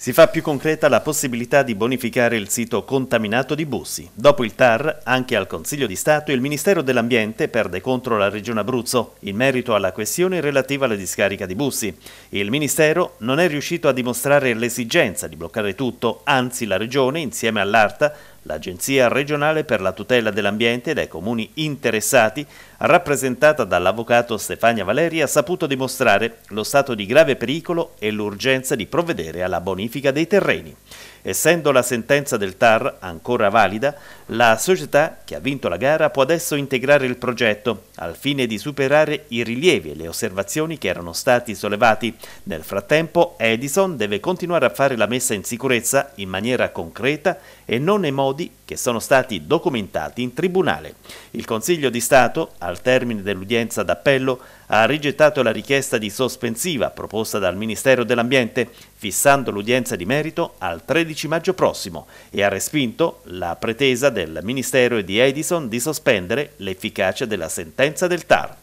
Si fa più concreta la possibilità di bonificare il sito contaminato di Bussi. Dopo il TAR, anche al Consiglio di Stato, il Ministero dell'Ambiente perde contro la Regione Abruzzo in merito alla questione relativa alla discarica di Bussi. Il Ministero non è riuscito a dimostrare l'esigenza di bloccare tutto, anzi la Regione, insieme all'ARTA, L'Agenzia regionale per la tutela dell'ambiente e dei comuni interessati, rappresentata dall'avvocato Stefania Valeri, ha saputo dimostrare lo stato di grave pericolo e l'urgenza di provvedere alla bonifica dei terreni. Essendo la sentenza del TAR ancora valida, la società che ha vinto la gara può adesso integrare il progetto al fine di superare i rilievi e le osservazioni che erano stati sollevati. Nel frattempo Edison deve continuare a fare la messa in sicurezza in maniera concreta e non nei modi che sono stati documentati in tribunale. Il Consiglio di Stato, al termine dell'udienza d'appello, ha rigettato la richiesta di sospensiva proposta dal Ministero dell'Ambiente, fissando l'udienza di merito al 13 13 maggio prossimo e ha respinto la pretesa del Ministero e di Edison di sospendere l'efficacia della sentenza del TAR.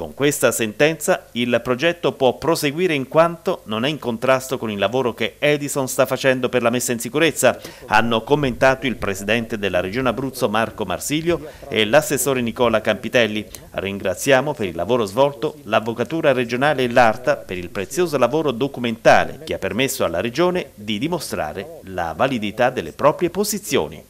Con questa sentenza il progetto può proseguire in quanto non è in contrasto con il lavoro che Edison sta facendo per la messa in sicurezza, hanno commentato il presidente della Regione Abruzzo Marco Marsilio e l'assessore Nicola Campitelli. Ringraziamo per il lavoro svolto l'Avvocatura regionale e l'Arta per il prezioso lavoro documentale che ha permesso alla Regione di dimostrare la validità delle proprie posizioni.